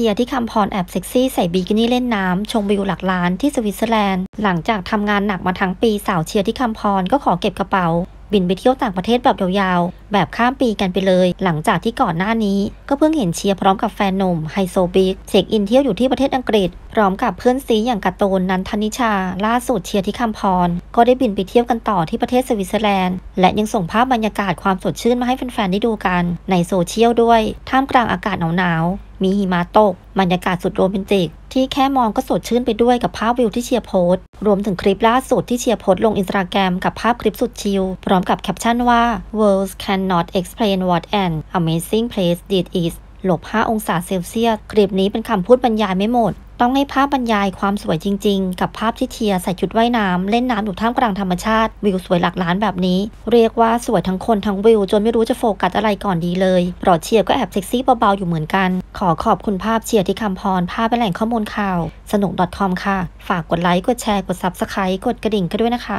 ชียที่คำพรแอบเซ็กซี่ใส่บิกินี่เล่นน้ำชมวิวหลักล้านที่สวิตเซอร์แลนด์ หลังจากทำงานหนักมาทั้งปีสาวเชียร์ที่คำพรก็ขอเก็บกระเป๋า บินไปเที่ยวต่างประเทศแบบยาวๆแบบข้ามปีกันไปเลย หลังจากที่ก่อนหน้านี้ก็เพิ่งเห็นเชียร์พร้อมกับแฟนหนุ่มไฮโซบิ๊กเช็คอินเที่ยวอยู่ที่ประเทศอังกฤษพร้อมกับเพื่อนซีอย่างกาตูนนันทนิชาล่าสุดเชียร์ที่คำพร ก็ได้บินไปเที่ยวกันต่อที่ประเทศสวิตเซอร์แลนด์และยังส่งภาพบรรยากาศความสดชื่นมาให้แฟนๆได้ดูกัน ในโซเชียลด้วย ท่ามกลางอากาศหนาวมีหิมะตกบรรยากาศสุดโรแมนติก ที่แค่มองก็สดชื่นไปด้วยกับภาพวิวที่เชียร์โพส รวมถึงคลิปล่าสุดที่เชียร์โพสลงอินสตาแกรมกับภาพคลิปสุดชิล พร้อมกับแคปชั่นว่า worlds cannot explain what an amazing place this is ลบ5องศาเซลเซียส คลิปนี้เป็นคำพูดบรรยายไม่หมดต้องให้ภาพบรรยายความสวยจริงๆ กับภาพที่เทียใส่ชุดว่ายน้ำเล่นน้ำอยู่ท่ามกลางธรรมชาติวิวสวยหลักล้านแบบนี้ เรียกว่าสวยทั้งคนทั้งวิว จนไม่รู้จะโฟกัสอะไรก่อนดีเลยปลอดเชียร์ก็แอบเซ็กซี่เบา ๆ อยู่เหมือนกัน ขอขอบคุณภาพเชียร์ที่คำพรภาพเป็นแหล่งข้อมูลข่าว สนุก .com ค่ะ ฝากกดไลค์กดแชร์กดซับสไครต์กดกระดิ่งกันด้วยนะคะ